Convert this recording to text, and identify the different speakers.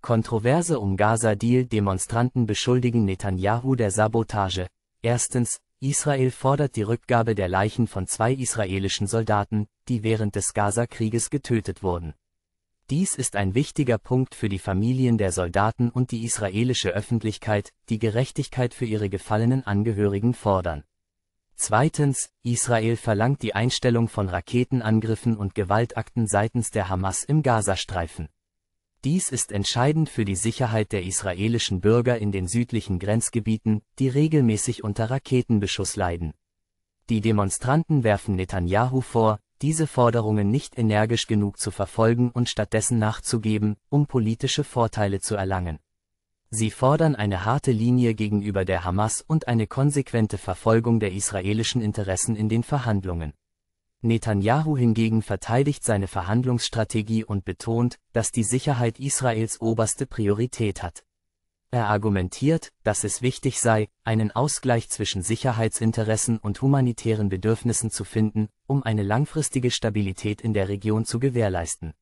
Speaker 1: Kontroverse um Gaza-Deal Demonstranten beschuldigen Netanyahu der Sabotage. Erstens, Israel fordert die Rückgabe der Leichen von zwei israelischen Soldaten, die während des Gaza-Krieges getötet wurden. Dies ist ein wichtiger Punkt für die Familien der Soldaten und die israelische Öffentlichkeit, die Gerechtigkeit für ihre gefallenen Angehörigen fordern. Zweitens, Israel verlangt die Einstellung von Raketenangriffen und Gewaltakten seitens der Hamas im Gazastreifen. Dies ist entscheidend für die Sicherheit der israelischen Bürger in den südlichen Grenzgebieten, die regelmäßig unter Raketenbeschuss leiden. Die Demonstranten werfen Netanyahu vor, diese Forderungen nicht energisch genug zu verfolgen und stattdessen nachzugeben, um politische Vorteile zu erlangen. Sie fordern eine harte Linie gegenüber der Hamas und eine konsequente Verfolgung der israelischen Interessen in den Verhandlungen. Netanyahu hingegen verteidigt seine Verhandlungsstrategie und betont, dass die Sicherheit Israels oberste Priorität hat. Er argumentiert, dass es wichtig sei, einen Ausgleich zwischen Sicherheitsinteressen und humanitären Bedürfnissen zu finden, um eine langfristige Stabilität in der Region zu gewährleisten